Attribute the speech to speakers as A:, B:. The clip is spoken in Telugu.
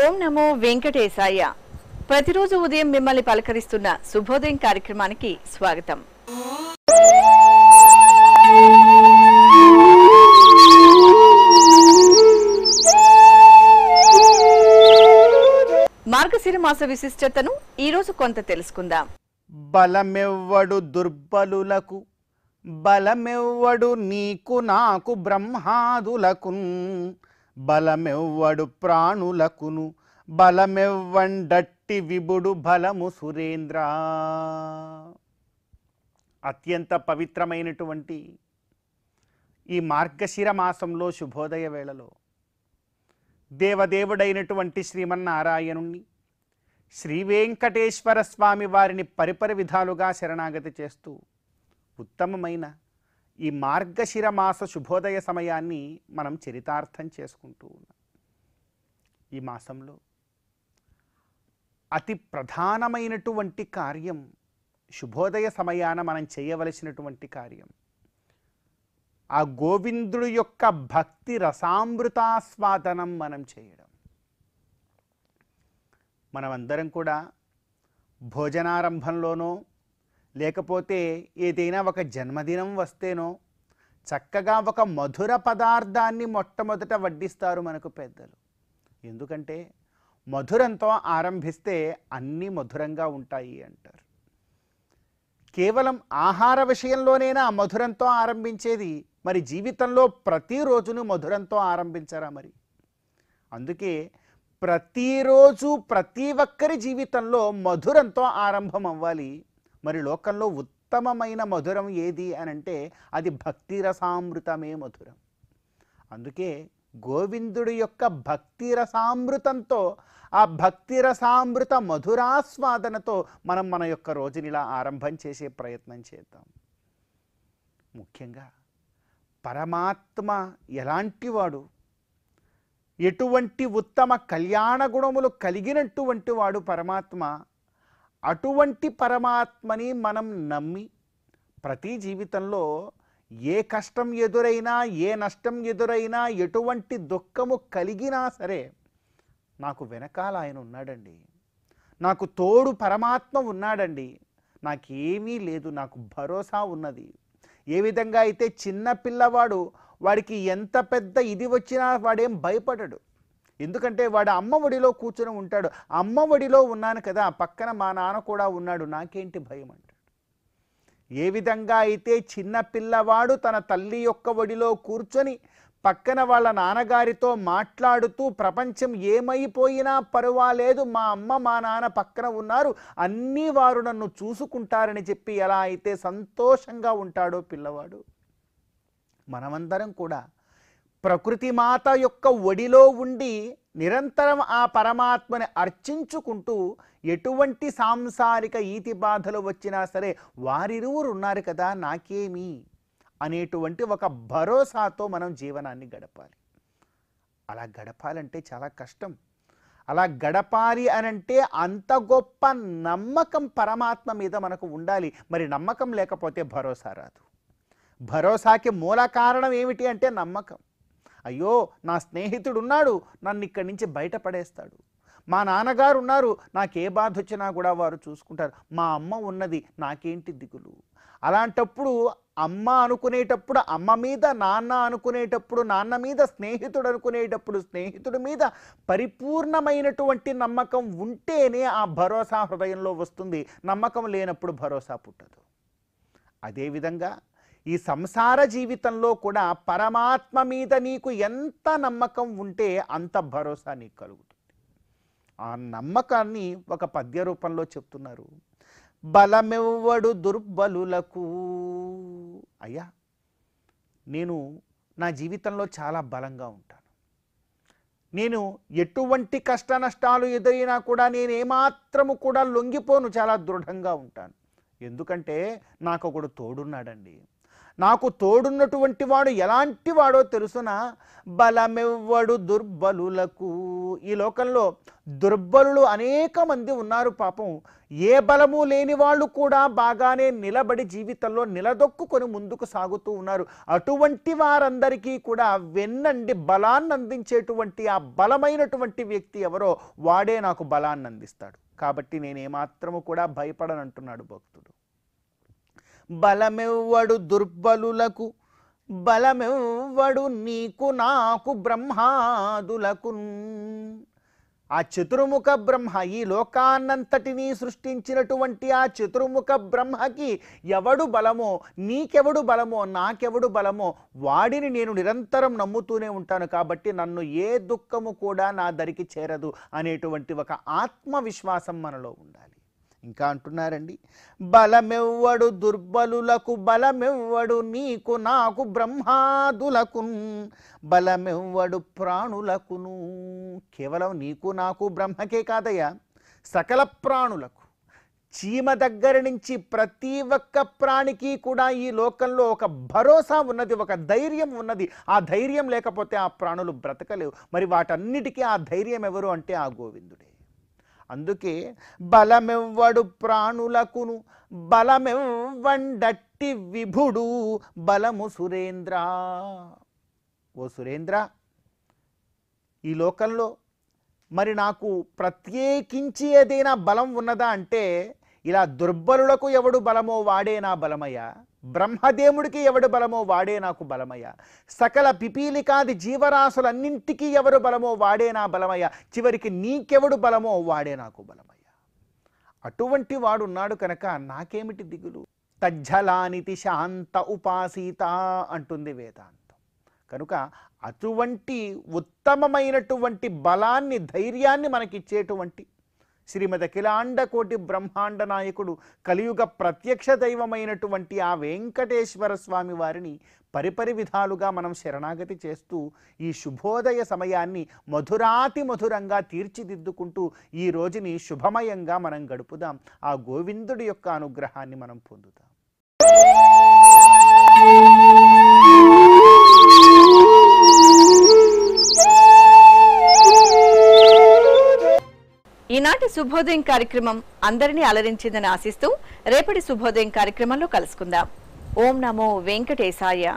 A: ఓం నమో వెంకటేశాయ ప్రతిరోజు ఉదయం మిమ్మల్ని పలకరిస్తున్న శుభోదయం కార్యక్రమానికి స్వాగతం మార్గశిర మాస విశిష్టతను ఈరోజు కొంత తెలుసుకుందాం బలమెవ్వడు దుర్బలులకు బలమెవ్వడు నీకు నాకు బ్రహ్మాదులకు బలమెవ్వడు ప్రాణులకును బలమెవ్వండట్టి విబుడు బలము సురేంద్ర అత్యంత పవిత్రమైనటువంటి ఈ మార్గశిర మాసంలో శుభోదయ వేళలో దేవదేవుడైనటువంటి శ్రీమన్నారాయణుణ్ణి శ్రీ స్వామి వారిని పరిపరి విధాలుగా శరణాగతి చేస్తూ ఉత్తమమైన ఈ మార్గశిర మాస శుభోదయ సమయాన్ని మనం చరితార్థం చేసుకుంటూ ఉన్నాం ఈ మాసంలో అతి ప్రధానమైనటువంటి కార్యం శుభోదయ సమయాన మనం చేయవలసినటువంటి కార్యం ఆ గోవిందుడు యొక్క భక్తి రసామృతాస్వాదనం మనం చేయడం మనమందరం కూడా భోజనారంభంలోనో లేకపోతే ఏదైనా ఒక జన్మదినం వస్తేనో చక్కగా ఒక మధుర పదార్థాన్ని మొట్టమొదట వడ్డిస్తారు మనకు పెద్దలు ఎందుకంటే మధురంతో ఆరంభిస్తే అన్నీ మధురంగా ఉంటాయి అంటారు కేవలం ఆహార విషయంలోనైనా మధురంతో ఆరంభించేది మరి జీవితంలో ప్రతిరోజును మధురంతో ఆరంభించరా మరి అందుకే ప్రతిరోజు ప్రతి ఒక్కరి జీవితంలో మధురంతో ఆరంభం అవ్వాలి మరి లోకంలో ఉత్తమమైన మధురం ఏది అని అంటే అది భక్తి రసామృతమే మధురం అందుకే గోవిందుడి యొక్క భక్తి రసామృతంతో ఆ భక్తి రసామృత మధురాస్వాదనతో మనం మన యొక్క రోజునిలా ఆరంభం చేసే ప్రయత్నం చేద్దాం ముఖ్యంగా పరమాత్మ ఎలాంటివాడు ఎటువంటి ఉత్తమ కళ్యాణ గుణములు కలిగినటువంటి వాడు పరమాత్మ అటువంటి పరమాత్మని మనం నమ్మి ప్రతి జీవితంలో ఏ కష్టం ఎదురైనా ఏ నష్టం ఎదురైనా ఎటువంటి దుఃఖము కలిగినా సరే నాకు వెనకాల ఆయన ఉన్నాడండి నాకు తోడు పరమాత్మ ఉన్నాడండి నాకేమీ లేదు నాకు భరోసా ఉన్నది ఏ విధంగా అయితే చిన్న పిల్లవాడు వాడికి ఎంత పెద్ద ఇది వచ్చినా వాడేం భయపడడు ఎందుకంటే వాడు అమ్మ ఒడిలో కూర్చొని ఉంటాడు అమ్మ ఒడిలో ఉన్నాను కదా పక్కన మా నాన్న కూడా ఉన్నాడు నాకేంటి భయం అంటాడు ఏ విధంగా అయితే చిన్న పిల్లవాడు తన తల్లి యొక్క ఒడిలో కూర్చొని పక్కన వాళ్ళ నాన్నగారితో మాట్లాడుతూ ప్రపంచం ఏమైపోయినా పర్వాలేదు మా అమ్మ మా నాన్న పక్కన ఉన్నారు అన్నీ వారు నన్ను చూసుకుంటారని చెప్పి ఎలా అయితే సంతోషంగా ఉంటాడో పిల్లవాడు మనమందరం కూడా ప్రకృతి మాత యొక్క ఒడిలో ఉండి నిరంతరం ఆ పరమాత్మని అర్చించుకుంటూ ఎటువంటి సాంసారిక ఈతి బాధలు వచ్చినా సరే వారిరువురు ఉన్నారు కదా నాకేమి అనేటువంటి ఒక భరోసాతో మనం జీవనాన్ని గడపాలి అలా గడపాలంటే చాలా కష్టం అలా గడపాలి అనంటే అంత గొప్ప నమ్మకం పరమాత్మ మీద మనకు ఉండాలి మరి నమ్మకం లేకపోతే భరోసా రాదు భరోసాకి మూల కారణం ఏమిటి అంటే నమ్మకం అయ్యో నా స్నేహితుడున్నాడు నన్ను ఇక్కడి నుంచి బయటపడేస్తాడు మా నాన్నగారు ఉన్నారు నాకే బాధ వచ్చినా కూడా వారు చూసుకుంటారు మా అమ్మ ఉన్నది నాకేంటి దిగులు అలాంటప్పుడు అమ్మ అనుకునేటప్పుడు అమ్మ మీద నాన్న అనుకునేటప్పుడు నాన్న మీద స్నేహితుడు అనుకునేటప్పుడు స్నేహితుడి మీద పరిపూర్ణమైనటువంటి నమ్మకం ఉంటేనే ఆ భరోసా హృదయంలో వస్తుంది నమ్మకం లేనప్పుడు భరోసా పుట్టదు అదేవిధంగా ఈ సంసార జీవితంలో కూడా పరమాత్మ మీద నీకు ఎంత నమ్మకం ఉంటే అంత భరోసా నీకు కలుగుతుంది ఆ నమ్మకాన్ని ఒక పద్య రూపంలో చెప్తున్నారు బలమెవ్వడు దుర్బలులకు అయ్యా నేను నా జీవితంలో చాలా బలంగా ఉంటాను నేను ఎటువంటి కష్ట నష్టాలు ఎదురైనా కూడా నేను ఏమాత్రము కూడా లొంగిపోను చాలా దృఢంగా ఉంటాను ఎందుకంటే నాకు ఒకడు తోడున్నాడండి నాకు తోడున్నటువంటి వాడు ఎలాంటి వాడో తెలుసున బలమెవ్వడు దుర్బలులకు ఈ లోకంలో దుర్బలులు అనేక మంది ఉన్నారు పాపం ఏ బలము లేని వాళ్ళు కూడా బాగానే నిలబడి జీవితంలో నిలదొక్కుని ముందుకు సాగుతూ ఉన్నారు అటువంటి వారందరికీ కూడా వెన్నండి బలాన్ని అందించేటువంటి ఆ బలమైనటువంటి వ్యక్తి ఎవరో వాడే నాకు బలాన్ని అందిస్తాడు కాబట్టి నేనేమాత్రము కూడా భయపడనంటున్నాడు భక్తుడు బలమెవ్వడు దుర్బలులకు బలమెవ్వడు నీకు నాకు బ్రహ్మాదులకు ఆ చతుర్ముఖ బ్రహ్మ ఈ లోకాన్నంతటినీ సృష్టించినటువంటి ఆ చతుర్ముఖ బ్రహ్మకి ఎవడు బలమో నీకెవడు బలమో నాకెవడు బలమో వాడిని నేను నిరంతరం నమ్ముతూనే ఉంటాను కాబట్టి నన్ను ఏ దుఃఖము కూడా నా దరికి చేరదు అనేటువంటి ఒక ఆత్మవిశ్వాసం మనలో ఉండాలి ఇంకా అంటున్నారండి బలమెవ్వడు దుర్బలులకు బలమెవ్వడు నీకు నాకు బ్రహ్మాదులకు బలమెవ్వడు ప్రాణులకును కేవలం నీకు నాకు బ్రహ్మకే కాదయ్యా సకల ప్రాణులకు చీమ దగ్గర నుంచి ప్రతి ఒక్క ప్రాణికి కూడా ఈ లోకంలో ఒక భరోసా ఉన్నది ఒక ధైర్యం ఉన్నది ఆ ధైర్యం లేకపోతే ఆ ప్రాణులు బ్రతకలేవు మరి వాటన్నిటికీ ఆ ధైర్యం ఎవరు అంటే ఆ గోవిందుడే అందుకే బలమెవ్వడు ప్రాణులకును బలమెవ్వండట్టి విభుడు బలము సురేంద్ర ఓ సురేంద్ర ఈ లోకంలో మరి నాకు ప్రత్యేకించి ఏదైనా బలం ఉన్నదా అంటే ఇలా దుర్బలులకు ఎవడు బలమో వాడే నా బలమయ్యా బ్రహ్మదేవుడికి ఎవడు బలమో వాడే నాకు బలమయ్య సకల పిపీలికాది జీవరాశులన్నింటికీ ఎవరు బలమో వాడే నా బలమయ్య చివరికి నీకెవడు బలమో వాడే నాకు బలమయ్య అటువంటి వాడు ఉన్నాడు కనుక నాకేమిటి దిగులు తజ్జలానితి శాంత ఉపాసీత అంటుంది వేదాంతం కనుక అటువంటి ఉత్తమమైనటువంటి బలాన్ని ధైర్యాన్ని మనకిచ్చేటువంటి శ్రీమద్ కోటి బ్రహ్మాండ నాయకుడు కలియుగ ప్రత్యక్ష దైవమైనటువంటి ఆ వెంకటేశ్వర స్వామి వారిని పరిపరి విధాలుగా మనం శరణాగతి చేస్తూ ఈ శుభోదయ సమయాన్ని మధురాతి మధురంగా తీర్చిదిద్దుకుంటూ ఈ రోజుని శుభమయంగా మనం గడుపుదాం ఆ గోవిందుడి యొక్క అనుగ్రహాన్ని మనం పొందుతాం ఈనాటి శుభోదయం కార్యక్రమం అందరినీ అలరించిందని ఆశిస్తూ రేపటి శుభోదయం కార్యక్రమంలో కలుసుకుందాం ఓం నమో వెంకటేశాయ